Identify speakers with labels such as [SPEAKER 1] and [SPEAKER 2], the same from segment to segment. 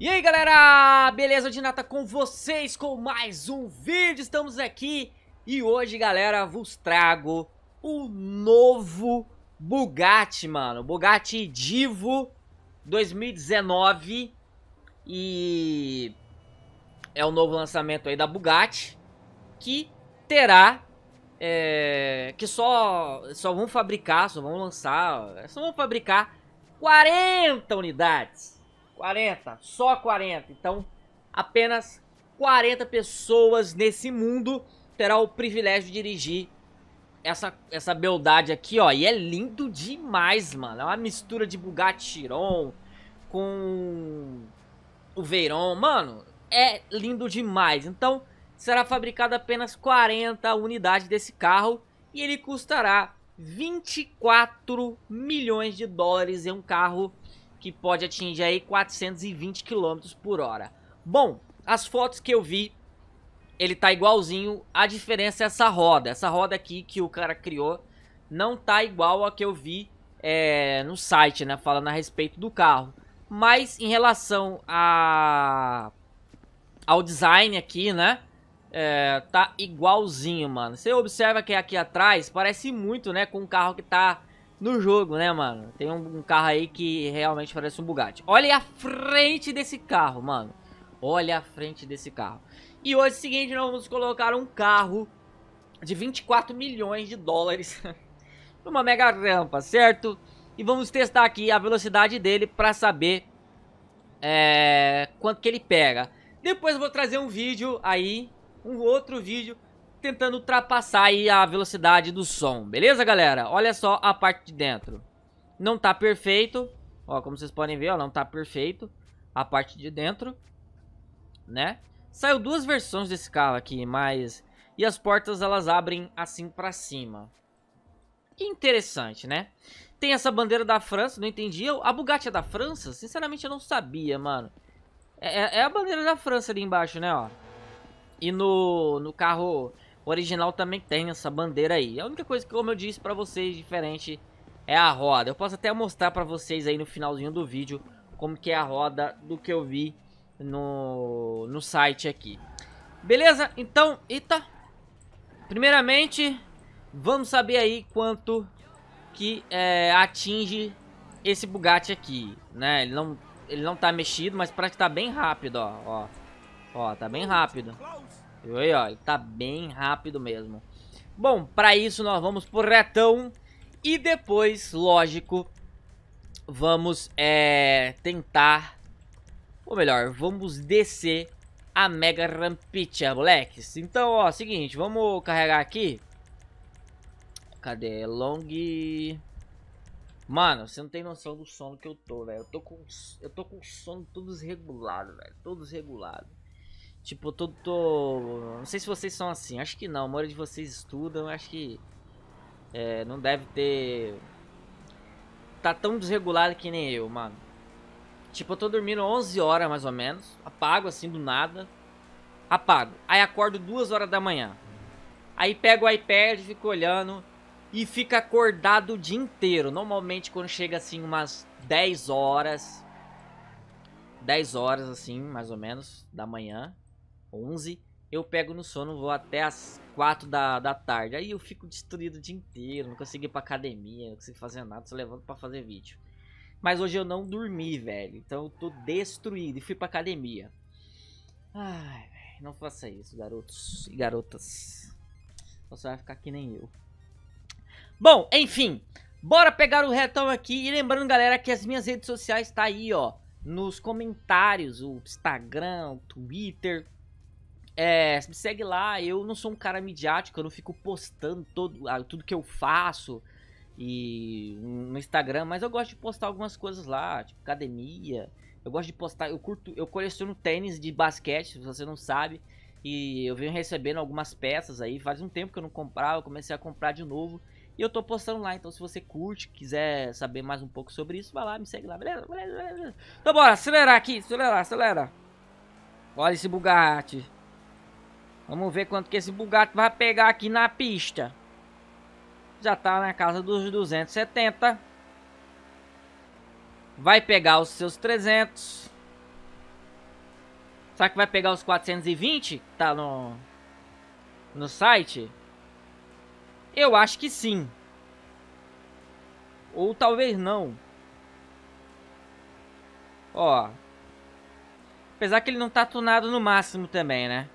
[SPEAKER 1] E aí galera, beleza de nata com vocês com mais um vídeo, estamos aqui e hoje galera vos trago o novo Bugatti mano, Bugatti Divo 2019 e é o novo lançamento aí da Bugatti que terá é, que só, só vão fabricar, só vão lançar, só vão fabricar 40 unidades 40, só 40. Então, apenas 40 pessoas nesse mundo terá o privilégio de dirigir essa, essa beldade aqui, ó. E é lindo demais, mano. É uma mistura de Bugatti Chiron com o Veyron. Mano, é lindo demais. Então, será fabricado apenas 40 unidades desse carro e ele custará 24 milhões de dólares. É um carro que pode atingir aí 420 km por hora. Bom, as fotos que eu vi, ele tá igualzinho, a diferença é essa roda. Essa roda aqui que o cara criou não tá igual a que eu vi é, no site, né, falando a respeito do carro. Mas em relação a... ao design aqui, né, é, tá igualzinho, mano. Você observa que é aqui atrás parece muito, né, com um carro que tá no jogo, né, mano? Tem um, um, carro aí que realmente parece um Bugatti. Olha a frente desse carro, mano. Olha a frente desse carro. E hoje é o seguinte, nós vamos colocar um carro de 24 milhões de dólares numa mega rampa, certo? E vamos testar aqui a velocidade dele para saber é, quanto que ele pega. Depois eu vou trazer um vídeo aí, um outro vídeo tentando ultrapassar aí a velocidade do som, beleza, galera? Olha só a parte de dentro. Não tá perfeito, ó, como vocês podem ver, ó, não tá perfeito a parte de dentro, né? Saiu duas versões desse carro aqui, mas... E as portas, elas abrem assim pra cima. Interessante, né? Tem essa bandeira da França, não entendi. A Bugatti é da França? Sinceramente, eu não sabia, mano. É, é, é a bandeira da França ali embaixo, né, ó. E no, no carro o original também tem essa bandeira aí. A única coisa que, como eu disse para vocês, diferente é a roda. Eu posso até mostrar para vocês aí no finalzinho do vídeo como que é a roda do que eu vi no, no site aqui. Beleza? Então, Ita, primeiramente, vamos saber aí quanto que é, atinge esse Bugatti aqui, né? Ele não, ele não tá mexido, mas parece que tá bem rápido, ó. Ó, ó tá bem rápido. Viu aí, ó? Ele tá bem rápido mesmo. Bom, para isso nós vamos pro retão. E depois, lógico, vamos é, tentar... Ou melhor, vamos descer a Mega Rampicha, moleques. Então, ó, seguinte, vamos carregar aqui. Cadê? Long... Mano, você não tem noção do sono que eu tô, velho. Eu tô com eu tô com sono todo desregulado, velho. Todo desregulado. Tipo, tô, tô. Não sei se vocês são assim, acho que não. A maioria de vocês estudam, acho que. É, não deve ter. Tá tão desregulado que nem eu, mano. Tipo, eu tô dormindo 11 horas mais ou menos. Apago assim do nada. Apago. Aí acordo 2 horas da manhã. Aí pego o iPad, fico olhando. E fica acordado o dia inteiro. Normalmente quando chega assim umas 10 horas. 10 horas assim, mais ou menos, da manhã 11, eu pego no sono, vou até as 4 da, da tarde. Aí eu fico destruído o dia inteiro, não consegui ir pra academia, não consigo fazer nada, só levanto pra fazer vídeo. Mas hoje eu não dormi, velho. Então eu tô destruído e fui pra academia. Ai, velho, não faça isso, garotos e garotas. Você vai ficar que nem eu. Bom, enfim. Bora pegar o retão aqui. E lembrando, galera, que as minhas redes sociais tá aí, ó. Nos comentários, o Instagram, o Twitter, é, me segue lá, eu não sou um cara midiático, eu não fico postando todo, ah, tudo que eu faço e no Instagram, mas eu gosto de postar algumas coisas lá, tipo academia. Eu gosto de postar, eu curto, eu coleciono tênis de basquete, se você não sabe. E eu venho recebendo algumas peças aí, faz um tempo que eu não comprava, eu comecei a comprar de novo. E eu tô postando lá, então se você curte, quiser saber mais um pouco sobre isso, vai lá, me segue lá, beleza? beleza, beleza. Então bora, acelerar aqui, acelerar, acelerar. Olha esse Bugatti. Vamos ver quanto que esse Bugatti vai pegar aqui na pista. Já tá na casa dos 270. Vai pegar os seus 300. Será que vai pegar os 420 que tá no, no site? Eu acho que sim. Ou talvez não. Ó. Apesar que ele não tá tunado no máximo também, né?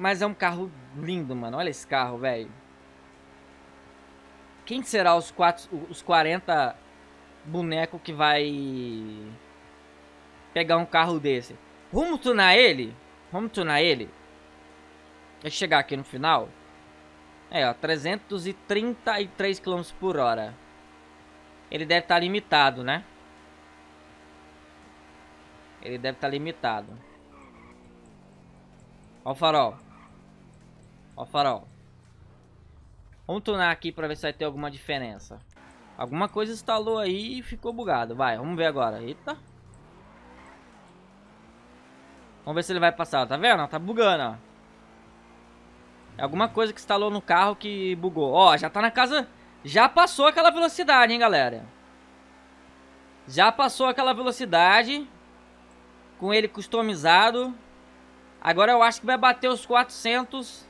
[SPEAKER 1] Mas é um carro lindo, mano. Olha esse carro, velho. Quem será os, quatro, os 40 boneco que vai pegar um carro desse? Vamos tunar ele? Vamos tunar ele? Deixa eu chegar aqui no final. É, ó, 333 km por hora. Ele deve estar tá limitado, né? Ele deve estar tá limitado. Olha o farol. Ó, farol. Vamos tunar aqui pra ver se vai ter alguma diferença. Alguma coisa instalou aí e ficou bugado. Vai, vamos ver agora. Eita. Vamos ver se ele vai passar. Tá vendo? Tá bugando, ó. É alguma coisa que instalou no carro que bugou. Ó, já tá na casa... Já passou aquela velocidade, hein, galera. Já passou aquela velocidade. Com ele customizado. Agora eu acho que vai bater os 400...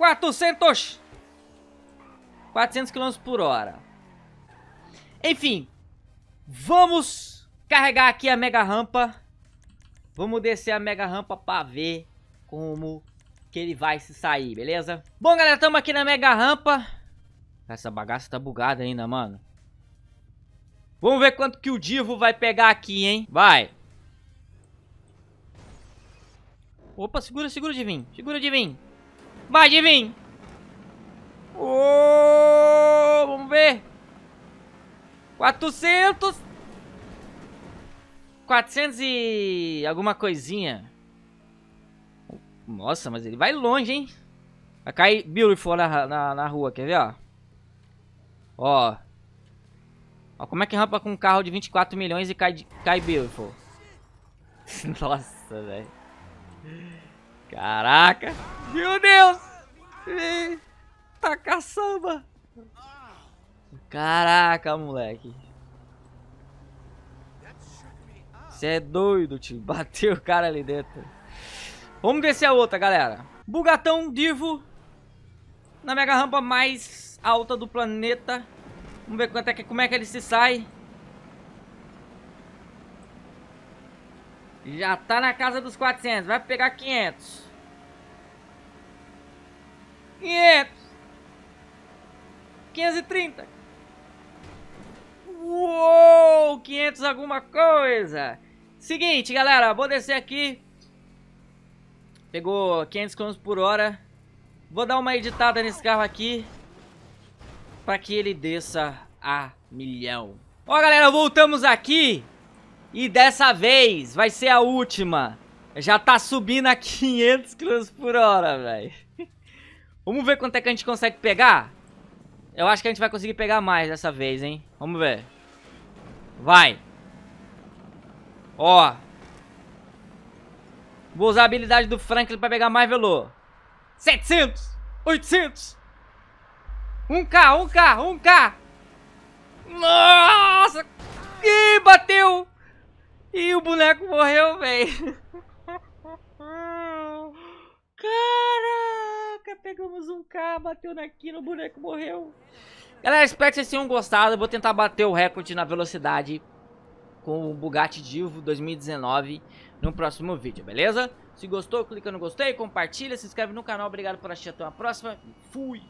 [SPEAKER 1] 400... 400 km por hora. Enfim, vamos carregar aqui a mega rampa. Vamos descer a mega rampa pra ver como que ele vai se sair, beleza? Bom, galera, estamos aqui na mega rampa. Essa bagaça tá bugada ainda, mano. Vamos ver quanto que o Divo vai pegar aqui, hein? Vai. Opa, segura, segura, divin Segura, divin Vai, Divin! Oh, vamos ver. 400. 400 e alguma coisinha. Nossa, mas ele vai longe, hein? Vai cair Beautiful na, na, na rua, quer ver, ó? Ó. ó como é que rampa com um carro de 24 milhões e cai, cai Beautiful? Nossa, velho. Caraca! Meu Deus! Tá caçamba! Caraca, moleque! Você é doido, tio. Bateu o cara ali dentro. Vamos descer a outra, galera. Bugatão Divo. Na mega rampa mais alta do planeta. Vamos ver quanto é que, como é que ele se sai. Já tá na casa dos 400. Vai pegar 500. 500. 530. Uou, 500 alguma coisa. Seguinte, galera, vou descer aqui. Pegou 500 km por hora. Vou dar uma editada nesse carro aqui. Pra que ele desça a milhão. Ó, galera, voltamos aqui. E dessa vez vai ser a última. Já tá subindo a 500 km por hora, velho. Vamos ver quanto é que a gente consegue pegar? Eu acho que a gente vai conseguir pegar mais dessa vez, hein? Vamos ver. Vai. Ó. Vou usar a habilidade do Franklin pra pegar mais velô. 700! 800! 1K, 1K, 1K! Nossa! Ih, bateu! E o boneco morreu, velho. Caraca, pegamos um K, bateu naquilo, o boneco morreu. Galera, espero que vocês tenham gostado. Eu vou tentar bater o recorde na velocidade com o Bugatti Divo 2019 no próximo vídeo, beleza? Se gostou, clica no gostei, compartilha, se inscreve no canal. Obrigado por assistir, até uma próxima. Fui!